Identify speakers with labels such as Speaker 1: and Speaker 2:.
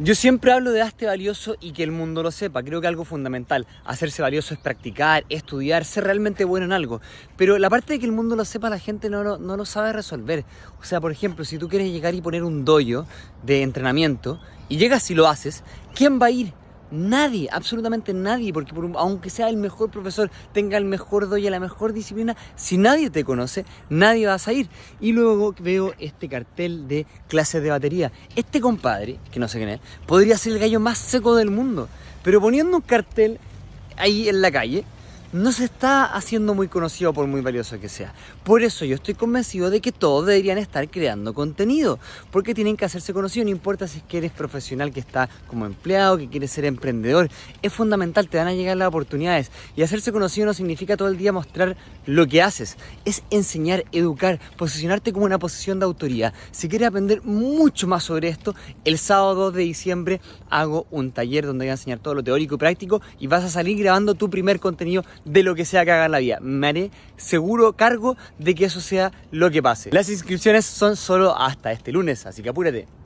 Speaker 1: Yo siempre hablo de hazte valioso y que el mundo lo sepa. Creo que algo fundamental, hacerse valioso es practicar, estudiar, ser realmente bueno en algo. Pero la parte de que el mundo lo sepa, la gente no lo, sabe resolver. O sea, por ejemplo, si tú quieres llegar y poner un dojo de entrenamiento y llegas y lo haces, ¿quién va a ir? Nadie, absolutamente nadie, porque aunque sea el mejor profesor, tenga el mejor doy a la mejor disciplina, si nadie te conoce, nadie vas a ir. Y luego veo este cartel de clases de batería. Este compadre, que no sé quién es, podría ser el gallo más seco del mundo, pero poniendo un cartel ahí en la calle, no se está haciendo muy conocido por muy valioso que sea. Por eso yo estoy convencido de que todos deberían estar creando contenido, porque tienen que hacerse conocido, no importa si es que eres profesional que está como empleado, que quieres ser emprendedor, es fundamental, te van a llegar las oportunidades. Y hacerse conocido no significa todo el día mostrar lo que haces, es enseñar, educar, posicionarte como una posición de autoridad. Si quieres aprender mucho más sobre esto, el sábado 2 de diciembre hago un taller donde voy a enseñar todo lo teórico y práctico y vas a salir grabando tu primer contenido de lo que sea que haga la vida. Me haré seguro cargo de que eso sea lo que pase. Las inscripciones son solo hasta este lunes, así que apúrate.